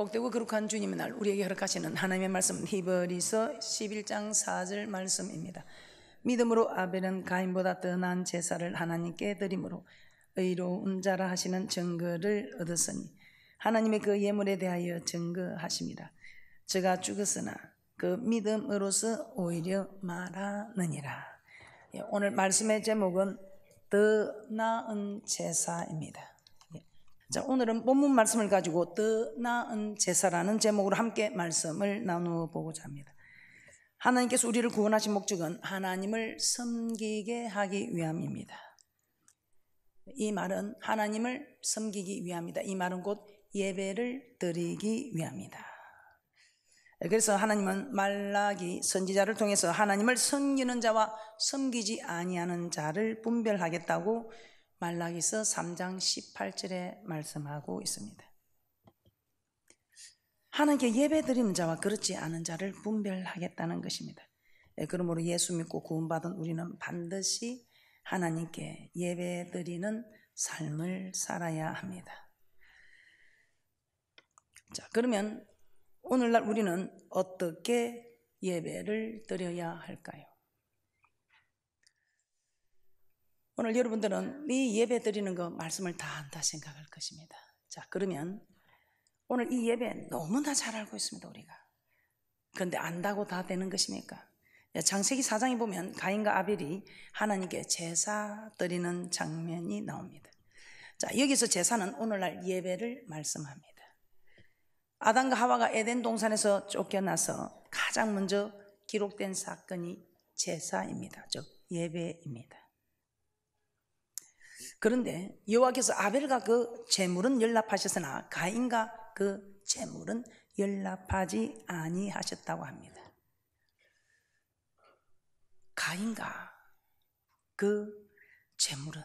복되고 그룩한 주님의 날 우리에게 허락하시는 하나님의 말씀 히브리서 11장 4절 말씀입니다. 믿음으로 아벨은 가인보다 떠난 제사를 하나님께 드림으로 의로운 자라 하시는 증거를 얻었으니 하나님의 그 예물에 대하여 증거하십니다. 저가 죽었으나 그 믿음으로서 오히려 말하느니라. 예, 오늘 말씀의 제목은 더 나은 제사입니다. 자, 오늘은 본문 말씀을 가지고 떠 나은 제사라는 제목으로 함께 말씀을 나누어 보고자 합니다. 하나님께서 우리를 구원하신 목적은 하나님을 섬기게 하기 위함입니다. 이 말은 하나님을 섬기기 위함이다. 이 말은 곧 예배를 드리기 위함이다. 그래서 하나님은 말라기 선지자를 통해서 하나님을 섬기는 자와 섬기지 아니하는 자를 분별하겠다고 말라기서 3장 18절에 말씀하고 있습니다. 하나님께 예배드리는 자와 그렇지 않은 자를 분별하겠다는 것입니다. 예, 그러므로 예수 믿고 구원받은 우리는 반드시 하나님께 예배드리는 삶을 살아야 합니다. 자, 그러면 오늘날 우리는 어떻게 예배를 드려야 할까요? 오늘 여러분들은 이 예배 드리는 거 말씀을 다 한다 생각할 것입니다. 자, 그러면 오늘 이 예배 너무나 잘 알고 있습니다, 우리가. 그런데 안다고 다 되는 것입니까? 네, 장세기 4장에 보면 가인과 아벨이 하나님께 제사 드리는 장면이 나옵니다. 자, 여기서 제사는 오늘날 예배를 말씀합니다. 아담과 하와가 에덴 동산에서 쫓겨나서 가장 먼저 기록된 사건이 제사입니다. 즉, 예배입니다. 그런데 여호와께서 아벨과 그 재물은 연락하셨으나 가인과 그 재물은 연락하지 아니하셨다고 합니다. 가인과 그 재물은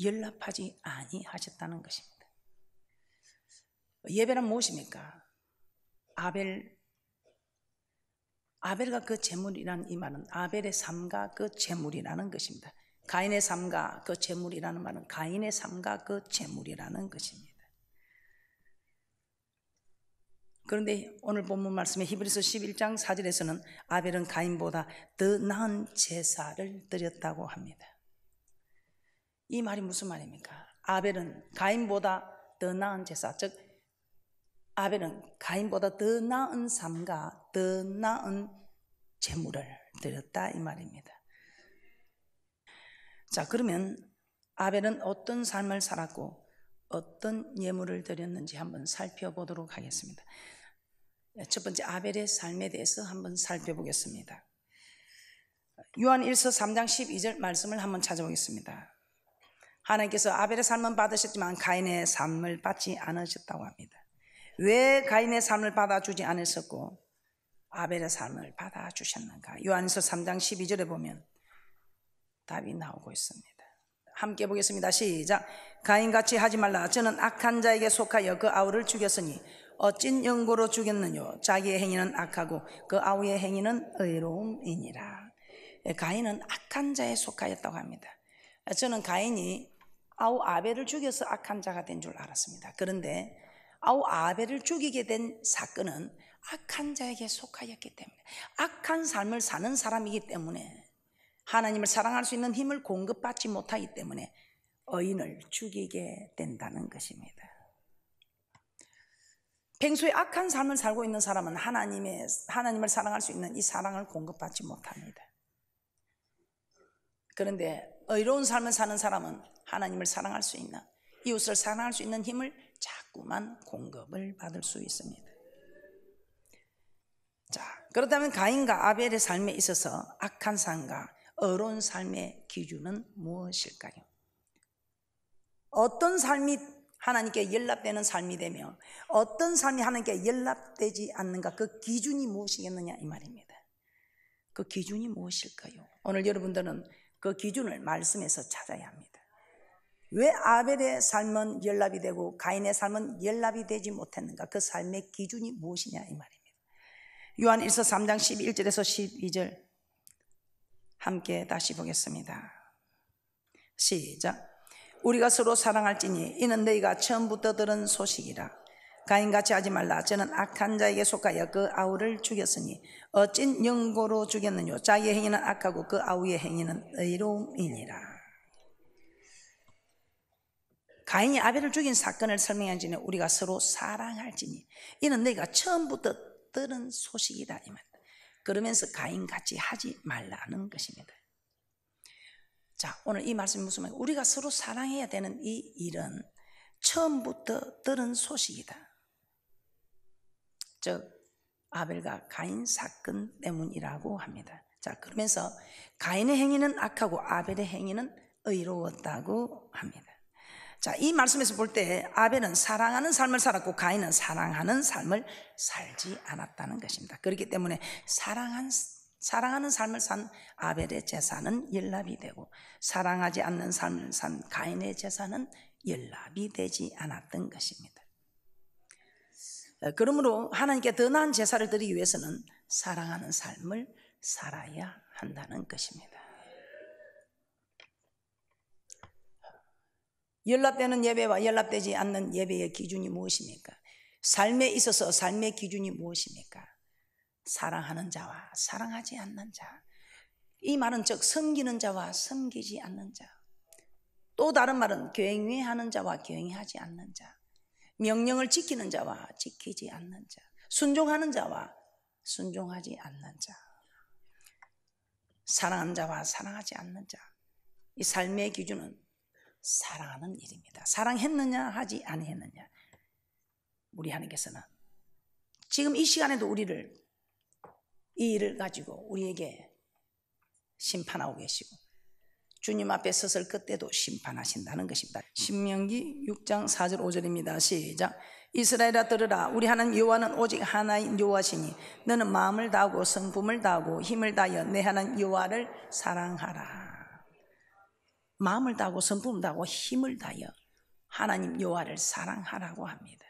연락하지 아니하셨다는 것입니다. 예배는 무엇입니까? 아벨 아벨과 그재물이란이 말은 아벨의 삶과 그 재물이라는 것입니다. 가인의 삶과 그 재물이라는 말은 가인의 삶과 그 재물이라는 것입니다. 그런데 오늘 본문 말씀에 히브리서 11장 4절에서는 아벨은 가인보다 더 나은 제사를 드렸다고 합니다. 이 말이 무슨 말입니까? 아벨은 가인보다 더 나은 제사, 즉 아벨은 가인보다 더 나은 삶과 더 나은 재물을 드렸다 이 말입니다. 자, 그러면 아벨은 어떤 삶을 살았고 어떤 예물을 드렸는지 한번 살펴보도록 하겠습니다. 네, 첫 번째 아벨의 삶에 대해서 한번 살펴보겠습니다. 요한 1서 3장 12절 말씀을 한번 찾아보겠습니다. 하나님께서 아벨의 삶은 받으셨지만 가인의 삶을 받지 않으셨다고 합니다. 왜 가인의 삶을 받아주지 않으셨고 아벨의 삶을 받아주셨는가? 요한서 3장 12절에 보면 답이 나오고 있습니다. 함께 보겠습니다. 시작. 가인같이 하지 말라. 저는 악한 자에게 속하여 그 아우를 죽였으니 어찐 연고로 죽였느뇨. 자기의 행위는 악하고 그 아우의 행위는 의로움이니라. 예, 가인은 악한 자에 속하였다고 합니다. 저는 가인이 아우 아벨을 죽여서 악한 자가 된 줄 알았습니다. 그런데 아우 아벨을 죽이게 된 사건은 악한 자에게 속하였기 때문에 악한 삶을 사는 사람이기 때문에 하나님을 사랑할 수 있는 힘을 공급받지 못하기 때문에 어인을 죽이게 된다는 것입니다. 평소에 악한 삶을 살고 있는 사람은 하나님의, 하나님을 사랑할 수 있는 이 사랑을 공급받지 못합니다. 그런데 의로운 삶을 사는 사람은 하나님을 사랑할 수 있는, 이웃을 사랑할 수 있는 힘을 자꾸만 공급을 받을 수 있습니다. 자, 그렇다면 가인과 아벨의 삶에 있어서 악한 삶과 어려운 삶의 기준은 무엇일까요? 어떤 삶이 하나님께 연락되는 삶이 되며 어떤 삶이 하나님께 연락되지 않는가 그 기준이 무엇이겠느냐 이 말입니다. 그 기준이 무엇일까요? 오늘 여러분들은 그 기준을 말씀에서 찾아야 합니다. 왜 아벨의 삶은 연락이 되고 가인의 삶은 연락이 되지 못했는가? 그 삶의 기준이 무엇이냐 이 말입니다. 요한 1서 3장 11절에서 12절 함께 다시 보겠습니다. 시작. 우리가 서로 사랑할지니 이는 너희가 처음부터 들은 소식이라. 가인같이 하지 말라. 저는 악한 자에게 속하여 그 아우를 죽였으니 어찐 영고로 죽였느뇨. 자의 행위는 악하고 그 아우의 행위는 의로움이니라. 가인이 아벨을 죽인 사건을 설명한지는 우리가 서로 사랑할지니 이는 너희가 처음부터 들은 소식이다 이 말. 그러면서 가인같이 하지 말라는 것입니다. 자, 오늘 이 말씀이 무슨 말이에요? 우리가 서로 사랑해야 되는 이 일은 처음부터 들은 소식이다. 즉, 아벨과 가인 사건 때문이라고 합니다. 자, 그러면서 가인의 행위는 악하고 아벨의 행위는 의로웠다고 합니다. 자, 이 말씀에서 볼 때 아벨은 사랑하는 삶을 살았고 가인은 사랑하는 삶을 살지 않았다는 것입니다. 그렇기 때문에 사랑한 사랑하는 삶을 산 아벨의 재산은 연락이 되고 사랑하지 않는 삶을 산 가인의 재산은 연락이 되지 않았던 것입니다. 어, 그러므로 하나님께 더 나은 제사를 드리기 위해서는 사랑하는 삶을 살아야 한다는 것입니다. 연락되는 예배와 연락되지 않는 예배의 기준이 무엇입니까? 삶에 있어서 삶의 기준이 무엇입니까? 사랑하는 자와 사랑하지 않는 자. 이 말은 즉 섬기는 자와 섬기지 않는 자. 또 다른 말은 경외하는 자와 경외하지 않는 자. 명령을 지키는 자와 지키지 않는 자. 순종하는 자와 순종하지 않는 자. 사랑하는 자와 사랑하지 않는 자. 이 삶의 기준은 사랑하는 일입니다. 사랑했느냐 하지 아니했느냐. 우리 하나님께서는 지금 이 시간에도 우리를 이 일을 가지고 우리에게 심판하고 계시고 주님 앞에 섰을 그때도 심판하신다는 것입니다. 신명기 6장 4절 5절입니다. 시작. 이스라엘아 들으라 우리 하나님 여호와는 오직 하나인 여호와시니 너는 마음을 다하고 성품을 다하고 힘을 다하여 내 하나님 여호와를 사랑하라. 마음을 다하고 성품 다하고 힘을 다여 하 하나님 여호와를 사랑하라고 합니다.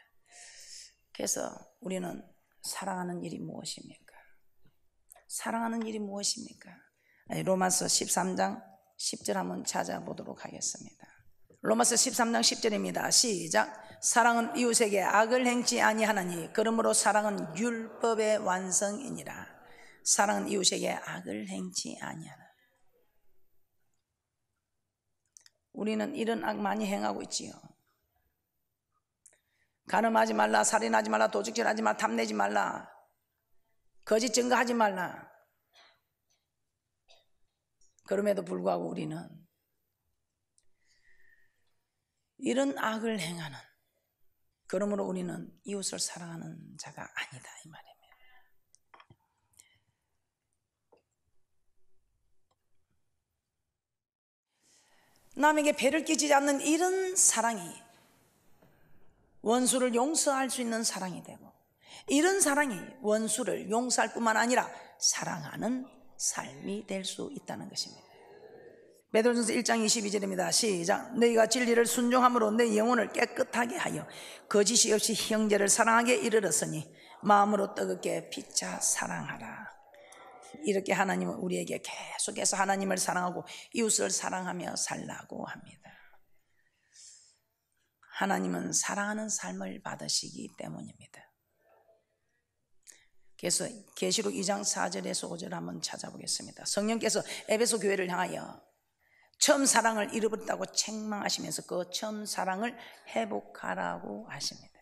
그래서 우리는 사랑하는 일이 무엇입니까? 사랑하는 일이 무엇입니까? 로마서 13장 10절 한번 찾아보도록 하겠습니다. 로마서 13장 10절입니다. 시작. 사랑은 이웃에게 악을 행치 아니하나니 그러므로 사랑은 율법의 완성이니라. 사랑은 이웃에게 악을 행치 아니하나. 우리는 이런 악 많이 행하고 있지요. 가늠하지 말라, 살인하지 말라, 도둑질하지 말라, 탐내지 말라, 거짓 증거하지 말라. 그럼에도 불구하고 우리는 이런 악을 행하는, 그러므로 우리는 이웃을 사랑하는 자가 아니다, 이 말이에요. 남에게 배를 끼치지 않는 이런 사랑이 원수를 용서할 수 있는 사랑이 되고 이런 사랑이 원수를 용서할 뿐만 아니라 사랑하는 삶이 될 수 있다는 것입니다. 베드로전서 1장 22절입니다. 시작. 너희가 진리를 순종함으로 내 영혼을 깨끗하게 하여 거짓이 없이 형제를 사랑하게 이르렀으니 마음으로 뜨겁게 피차 사랑하라. 이렇게 하나님은 우리에게 계속해서 하나님을 사랑하고 이웃을 사랑하며 살라고 합니다. 하나님은 사랑하는 삶을 받으시기 때문입니다. 그래서 계시록 2장 4절에서 5절 한번 찾아보겠습니다. 성령께서 에베소 교회를 향하여 처음 사랑을 잃어버렸다고 책망하시면서 그 처음 사랑을 회복하라고 하십니다.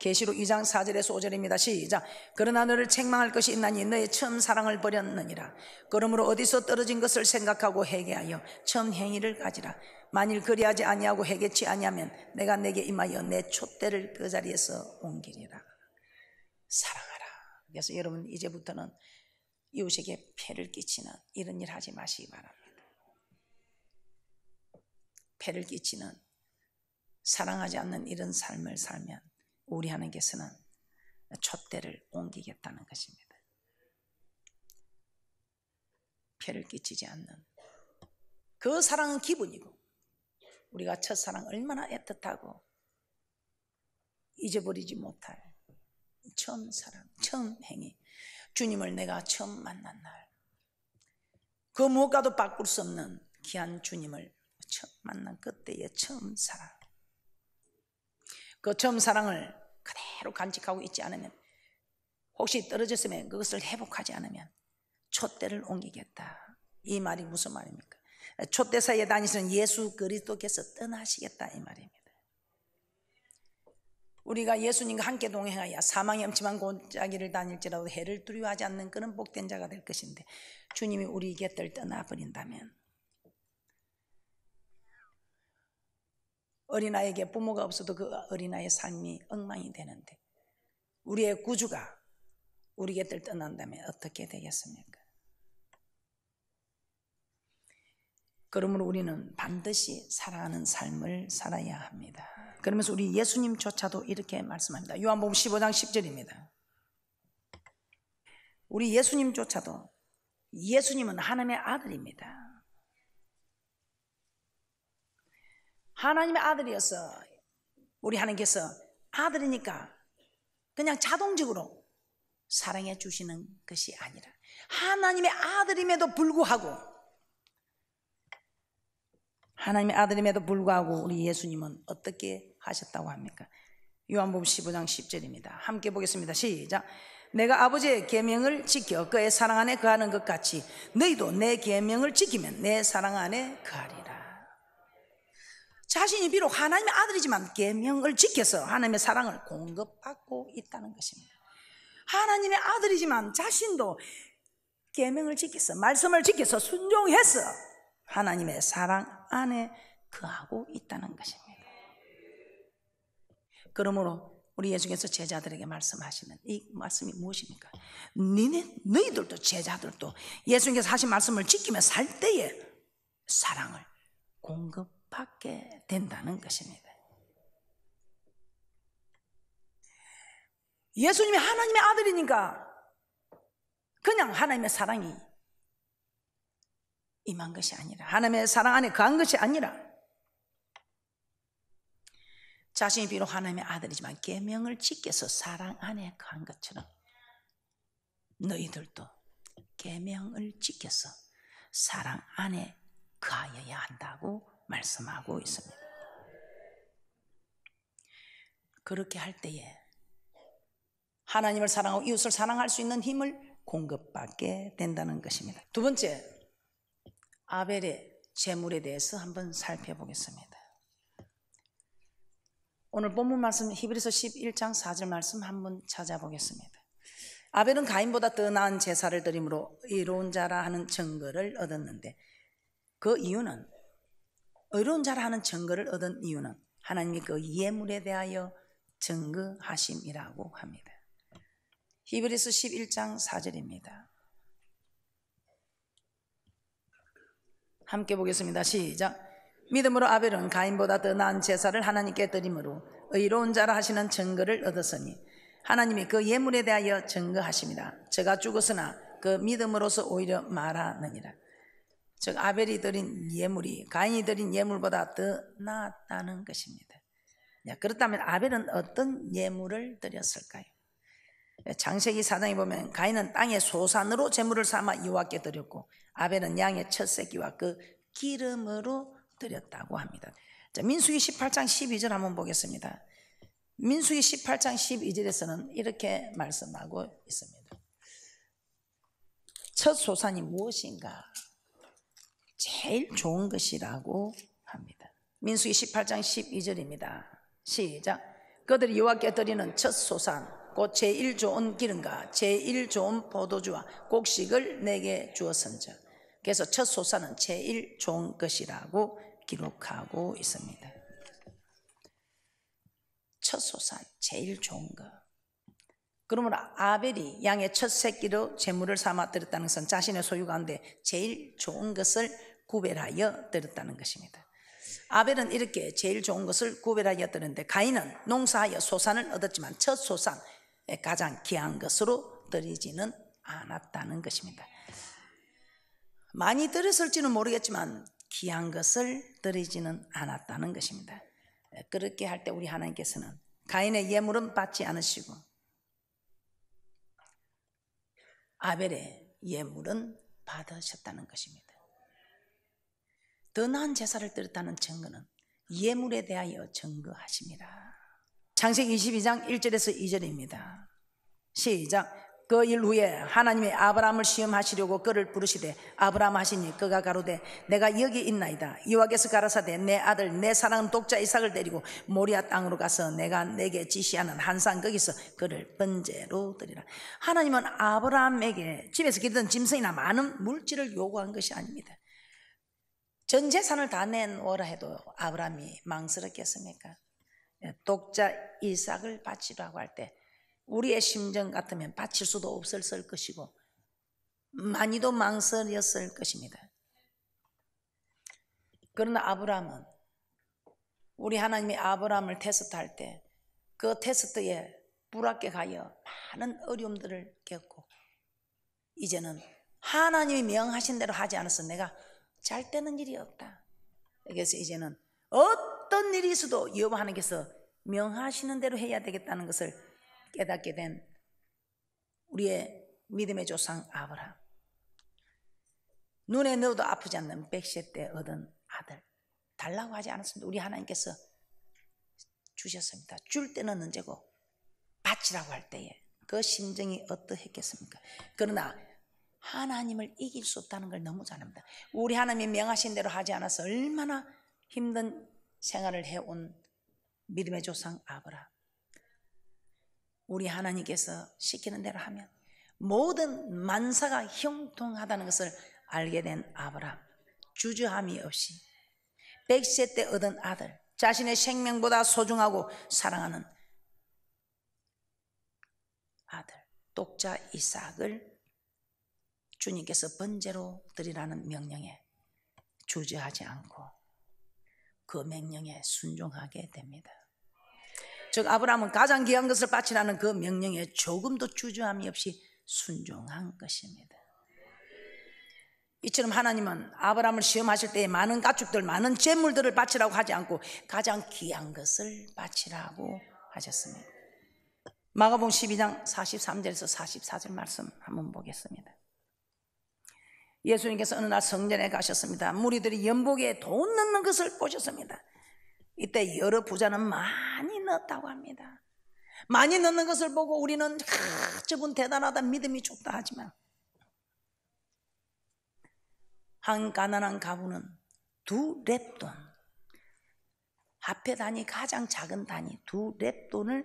계시록 2장 4절에서 5절입니다. 시작. 그러나 너를 책망할 것이 있나니 너의 처음 사랑을 버렸느니라. 그러므로 어디서 떨어진 것을 생각하고 회개하여 처음 행위를 가지라. 만일 그리하지 아니하고 회개치 아니하면 내가 내게 임하여 내 촛대를 그 자리에서 옮기리라. 사랑하라. 그래서 여러분 이제부터는 이웃에게 폐를 끼치는 이런 일 하지 마시기 바랍니다. 폐를 끼치는 사랑하지 않는 이런 삶을 살면 우리 하나님께서는 촛대를 옮기겠다는 것입니다. 폐를 끼치지 않는 그 사랑은 기분이고 우리가 첫사랑 얼마나 애틋하고 잊어버리지 못할 처음 사랑, 처음 행위 주님을 내가 처음 만난 날 그 무엇과도 바꿀 수 없는 귀한 주님을 처음 만난 그때의 처음 사랑 그 처음 사랑을 그대로 간직하고 있지 않으면 혹시 떨어졌으면 그것을 회복하지 않으면 촛대를 옮기겠다. 이 말이 무슨 말입니까? 촛대사에 이 다니시는 예수 그리스도께서 떠나시겠다 이 말입니다. 우리가 예수님과 함께 동행하여 사망의 엄침한 골짜기를 다닐지라도 해를 두려워하지 않는 그런 복된 자가 될 것인데 주님이 우리 곁을 떠나버린다면 어린아이에게 부모가 없어도 그 어린아이의 삶이 엉망이 되는데 우리의 구주가 우리 곁을 떠난다면 어떻게 되겠습니까? 그러므로 우리는 반드시 살아가는 삶을 살아야 합니다. 그러면서 우리 예수님조차도 이렇게 말씀합니다. 요한복음 15장 10절입니다. 우리 예수님조차도 예수님은 하나님의 아들입니다. 하나님의 아들이었어. 우리 하나님께서 아들이니까 그냥 자동적으로 사랑해 주시는 것이 아니라 하나님의 아들임에도 불구하고 하나님의 아들임에도 불구하고 우리 예수님은 어떻게 하셨다고 합니까? 요한복음 15장 10절입니다. 함께 보겠습니다. 시작. 내가 아버지의 계명을 지켜 그의 사랑 안에 거하는 것 같이 너희도 내 계명을 지키면 내 사랑 안에 거하리라. 자신이 비록 하나님의 아들이지만 계명을 지켜서 하나님의 사랑을 공급받고 있다는 것입니다. 하나님의 아들이지만 자신도 계명을 지켜서 말씀을 지켜서 순종해서 하나님의 사랑 안에 그하고 있다는 것입니다. 그러므로 우리 예수께서 제자들에게 말씀하시는 이 말씀이 무엇입니까? 니네 너희들도 제자들도 예수께서 하신 말씀을 지키며 살 때에 사랑을 공급 받게 된다는 것입니다. 예수님이 하나님의 아들이니까 그냥 하나님의 사랑이 임한 것이 아니라 하나님의 사랑 안에 그한 것이 아니라 자신이 비록 하나님의 아들이지만 계명을 지켜서 사랑 안에 그한 것처럼 너희들도 계명을 지켜서 사랑 안에 가여야 한다고 말씀하고 있습니다. 그렇게 할 때에 하나님을 사랑하고 이웃을 사랑할 수 있는 힘을 공급받게 된다는 것입니다. 두 번째, 아벨의 재물에 대해서 한번 살펴보겠습니다. 오늘 본문 말씀 히브리서 11장 4절 말씀 한번 찾아보겠습니다. 아벨은 가인보다 더 나은 제사를 드림으로 이로운 자라 하는 증거를 얻었는데 그 이유는 의로운 자라는 증거를 얻은 이유는 하나님이 그 예물에 대하여 증거하심이라고 합니다. 히브리스 11장 4절입니다. 함께 보겠습니다. 시작. 믿음으로 아벨은 가인보다 더 나은 제사를 하나님께 드림으로 의로운 자라 하시는 증거를 얻었으니 하나님이 그 예물에 대하여 증거하십니다. 저가 죽었으나 그 믿음으로서 오히려 말하느니라. 즉 아벨이 드린 예물이 가인이 드린 예물보다 더 나았다는 것입니다. 네, 그렇다면 아벨은 어떤 예물을 드렸을까요? 네, 장세기 사장에 보면 가인은 땅의 소산으로 제물을 삼아 여와께 드렸고 아벨은 양의 첫 새끼와 그 기름으로 드렸다고 합니다. 자, 민수기 18장 12절 한번 보겠습니다. 민수기 18장 12절에서는 이렇게 말씀하고 있습니다. 첫 소산이 무엇인가? 제일 좋은 것이라고 합니다. 민수기 18장 12절입니다. 시작. 그들이 여와 깨뜨리는 첫 소산, 곧 제일 좋은 기름과 제일 좋은 포도주와 곡식을 내게 주었은즉. 그래서 첫 소산은 제일 좋은 것이라고 기록하고 있습니다. 첫 소산, 제일 좋은 것. 그러므로 아벨이 양의 첫 새끼로 재물을 삼아 드렸다는 것은 자신의 소유가 아데 제일 좋은 것을 구별하여 들었다는 것입니다. 아벨은 이렇게 제일 좋은 것을 구별하여 들었는데 가인은 농사하여 소산을 얻었지만 첫 소산 가장 귀한 것으로 들이지는 않았다는 것입니다. 많이 들었을지는 모르겠지만 귀한 것을 들이지는 않았다는 것입니다. 그렇게 할 때 우리 하나님께서는 가인의 예물은 받지 않으시고 아벨의 예물은 받으셨다는 것입니다. 더 나은 제사를 드렸다는 증거는 예물에 대하여 증거하십니다. 창세기 22장 1절에서 2절입니다. 시작. 그 일 후에 하나님이 아브라함을 시험하시려고 그를 부르시되 아브라함 하시니 그가 가로되 내가 여기 있나이다 이와께서 가라사대 내 아들 내사랑 독자 이삭을 데리고 모리아 땅으로 가서 내가 내게 지시하는 한상 거기서 그를 번제로 드리라 하나님은 아브라함에게 집에서 기르던 짐승이나 많은 물질을 요구한 것이 아닙니다 전 재산을 다 내놓으라 해도 아브라함이 망설였겠습니까? 예, 독자 이삭을 바치라고 할 때 우리의 심정 같으면 바칠 수도 없었을 것이고 많이도 망설였을 것입니다. 그러나 아브라함은 우리 하나님이 아브라함을 테스트할 때 그 테스트에 불합게 가여 많은 어려움들을 겪고 이제는 하나님이 명하신 대로 하지 않았어 내가 잘 되는 일이 없다. 그래서 이제는 어떤 일이 있어도 여호와 하나님께서 명하시는 대로 해야 되겠다는 것을 깨닫게 된 우리의 믿음의 조상 아브라함. 눈에 넣어도 아프지 않는 백세 때 얻은 아들. 달라고 하지 않았습니다. 우리 하나님께서 주셨습니다. 줄 때는 언제고 바치라고 할 때에 그 심정이 어떠했겠습니까? 그러나 하나님을 이길 수 없다는 걸 너무 잘합니다. 우리 하나님이 명하신 대로 하지 않아서 얼마나 힘든 생활을 해온 믿음의 조상 아브라. 우리 하나님께서 시키는 대로 하면 모든 만사가 형통하다는 것을 알게 된아브라 주저함이 없이 백 세 때 얻은 아들, 자신의 생명보다 소중하고 사랑하는 아들, 독자 이삭을 주님께서 번제로 드리라는 명령에 주저하지 않고 그 명령에 순종하게 됩니다. 즉 아브라함은 가장 귀한 것을 바치라는 그 명령에 조금도 주저함이 없이 순종한 것입니다. 이처럼 하나님은 아브라함을 시험하실 때에 많은 가축들, 많은 재물들을 바치라고 하지 않고 가장 귀한 것을 바치라고 하셨습니다. 마가복 12장 43절에서 44절 말씀 한번 보겠습니다. 예수님께서 어느 날 성전에 가셨습니다. 무리들이 연복에 돈 넣는 것을 보셨습니다. 이때 여러 부자는 많이 넣었다고 합니다. 많이 넣는 것을 보고 우리는 아, 저분 대단하다 믿음이 좋다 하지만 한 가난한 가부는두 랩돈 앞에 단위 가장 작은 단위 두 랩돈을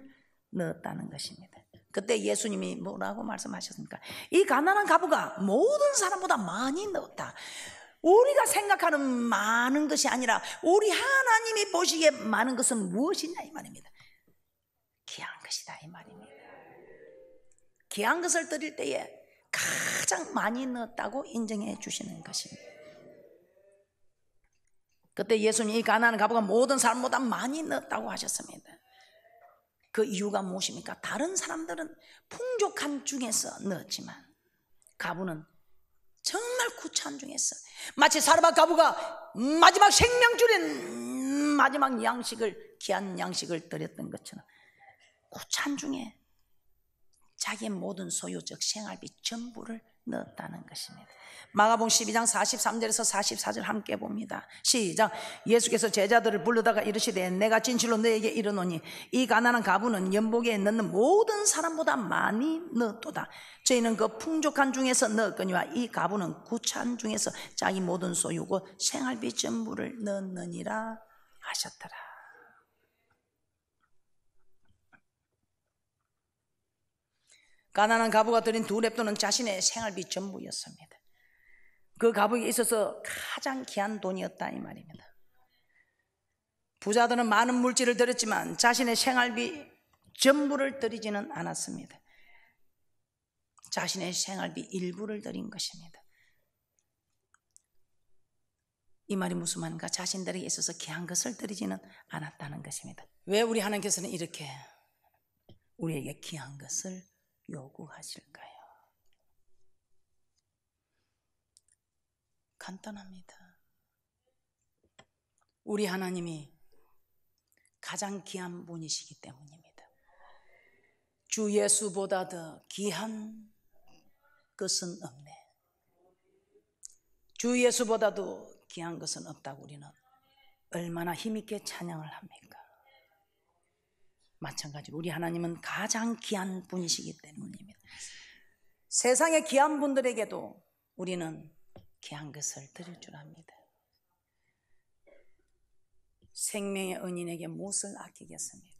넣었다는 것입니다. 그때 예수님이 뭐라고 말씀하셨습니까? 이 가난한 가부가 모든 사람보다 많이 넣었다. 우리가 생각하는 많은 것이 아니라 우리 하나님이 보시기에 많은 것은 무엇이냐 이 말입니다. 귀한 것이다 이 말입니다. 귀한 것을 드릴 때에 가장 많이 넣었다고 인정해 주시는 것입니다. 그때 예수님이 가난한 가부가 모든 사람보다 많이 넣었다고 하셨습니다. 그 이유가 무엇입니까? 다른 사람들은 풍족한 중에서 넣었지만 가부는 정말 구차한 중에서 마치 사르바 가부가 마지막 생명줄에 마지막 양식을 귀한 양식을 드렸던 것처럼 구차한 중에 자기의 모든 소유적 생활비 전부를 넣었다는 것입니다. 마가복 12장 43절에서 44절 함께 봅니다. 시작. 예수께서 제자들을 불러다가 이르시되 내가 진실로 너에게 이르노니 이 가난한 가부는 연복에 넣는 모든 사람보다 많이 넣도다. 저희는 그 풍족한 중에서 넣었거니와 이 가부는 구찬 중에서 자기 모든 소유고 생활비 전부를 넣느니라 하셨더라. 가난한 가부가 드린 두 랩돈은 자신의 생활비 전부였습니다. 그가부에 있어서 가장 귀한 돈이었다 이 말입니다. 부자들은 많은 물질을 들였지만 자신의 생활비 전부를 드리지는 않았습니다. 자신의 생활비 일부를 드린 것입니다. 이 말이 무슨 말인가? 자신들에게 있어서 귀한 것을 드리지는 않았다는 것입니다. 왜 우리 하나님께서는 이렇게 우리에게 귀한 것을 요구하실까요? 간단합니다. 우리 하나님이 가장 귀한 분이시기 때문입니다. 주 예수보다 더 귀한 것은 없네. 주 예수보다도 귀한 것은 없다고 우리는 얼마나 힘있게 찬양을 합니까? 마찬가지로 우리 하나님은 가장 귀한 분이시기 때문입니다. 세상의 귀한 분들에게도 우리는 귀한 것을 드릴 줄 압니다. 생명의 은인에게 무엇을 아끼겠습니까?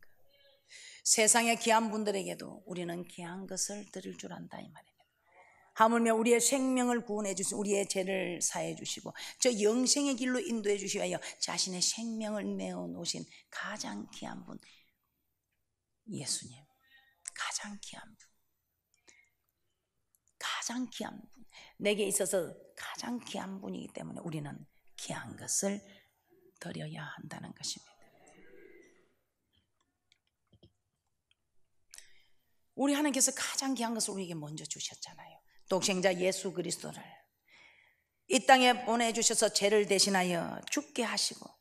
세상의 귀한 분들에게도 우리는 귀한 것을 드릴 줄 안다 이 말입니다. 하물며 우리의 생명을 구원해 주시고 우리의 죄를 사해 주시고 저 영생의 길로 인도해 주시하여 자신의 생명을 내어 놓으신 가장 귀한 분 예수님. 가장 귀한 분. 가장 귀한 분. 내게 있어서 가장 귀한 분이기 때문에 우리는 귀한 것을 드려야 한다는 것입니다. 우리 하나님께서 가장 귀한 것을 우리에게 먼저 주셨잖아요. 독생자 예수 그리스도를 이 땅에 보내주셔서 죄를 대신하여 죽게 하시고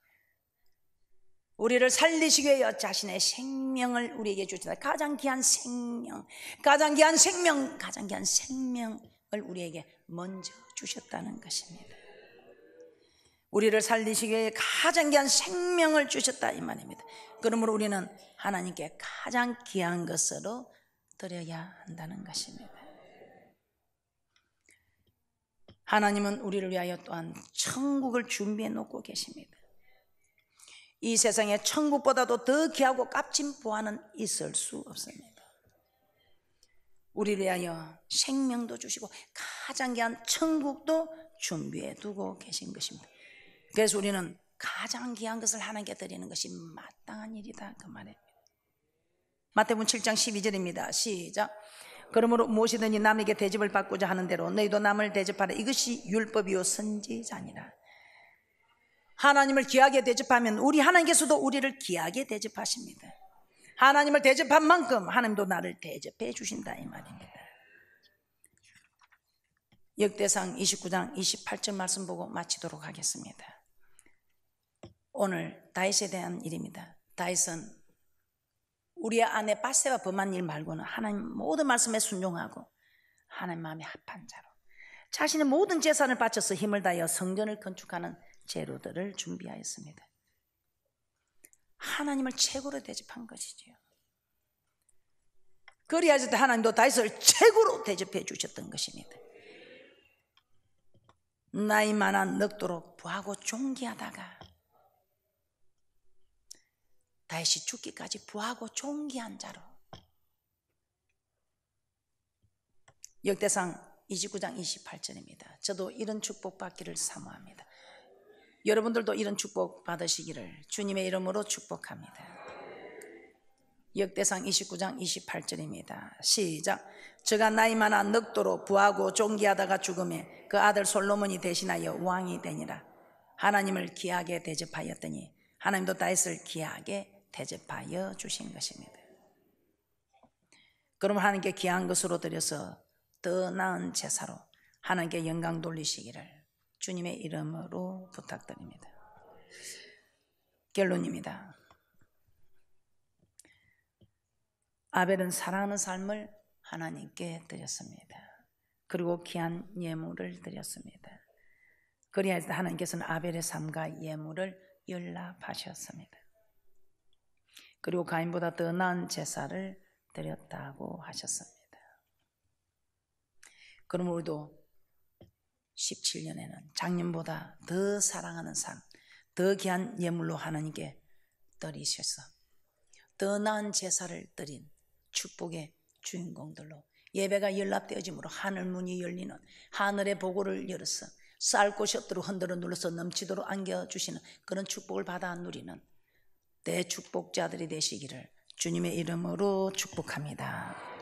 우리를 살리시기 위하 자신의 생명을 우리에게 주셨다 가장 귀한 생명, 가장 귀한 생명, 가장 귀한 생명을 우리에게 먼저 주셨다는 것입니다. 우리를 살리시기 위해 가장 귀한 생명을 주셨다 이 말입니다. 그러므로 우리는 하나님께 가장 귀한 것으로 드려야 한다는 것입니다. 하나님은 우리를 위하여 또한 천국을 준비해 놓고 계십니다. 이 세상에 천국보다도 더 귀하고 값진 보안은 있을 수 없습니다. 우리를 위하여 생명도 주시고 가장 귀한 천국도 준비해 두고 계신 것입니다. 그래서 우리는 가장 귀한 것을 하나님께 드리는 것이 마땅한 일이다 그 말입니다. 마태복음 7장 12절입니다. 시작. 그러므로 무엇이든지 남에게 대접을 받고자 하는 대로 너희도 남을 대접하라. 이것이 율법이요 선지자니라. 하나님을 귀하게 대접하면 우리 하나님께서도 우리를 귀하게 대접하십니다. 하나님을 대접한 만큼 하나님도 나를 대접해 주신다 이 말입니다. 역대상 29장 28절 말씀 보고 마치도록 하겠습니다. 오늘 다윗에 대한 일입니다. 다윗은 우리 안에 바세와 범한 일 말고는 하나님 모든 말씀에 순종하고 하나님 마음에 합한 자로 자신의 모든 재산을 바쳐서 힘을 다하여 성전을 건축하는 재료들을 준비하였습니다. 하나님을 최고로 대접한 것이지요. 그리하실 때 하나님도 다윗을 최고로 대접해 주셨던 것입니다. 나이만한 늙도록 부하고 존귀하다가 다윗이 죽기까지 부하고 존귀한 자로 역대상 29장 28절입니다. 저도 이런 축복받기를 사모합니다. 여러분들도 이런 축복 받으시기를 주님의 이름으로 축복합니다. 역대상 29장 28절입니다. 시작. 저가 나이 많아 늙도록 부하고 존귀하다가 죽음에 그 아들 솔로몬이 대신하여 왕이 되니라. 하나님을 기하게 대접하였더니 하나님도 다윗을 기하게 대접하여 주신 것입니다. 그럼 하나님께 귀한 것으로 드려서 더 나은 제사로 하나님께 영광 돌리시기를 주님의 이름으로 부탁드립니다. 결론입니다. 아벨은 사랑하는 삶을 하나님께 드렸습니다. 그리고 귀한 예물을 드렸습니다. 그리하 하나님께서는 아벨의 삶과 예물을 연락하셨습니다. 그리고 가인보다 더 나은 제사를 드렸다고 하셨습니다. 그럼 우리도 17년에는 작년보다 더 사랑하는 삶, 더 귀한 예물로 하나님께 드리셔서 더 나은 제사를 드린 축복의 주인공들로 예배가 연락되어짐으로 하늘 문이 열리는 하늘의 보고를 열어서 쌀 곳이 없도록 흔들어 눌러서 넘치도록 안겨주시는 그런 축복을 받아 누리는 대 축복자들이 되시기를 주님의 이름으로 축복합니다.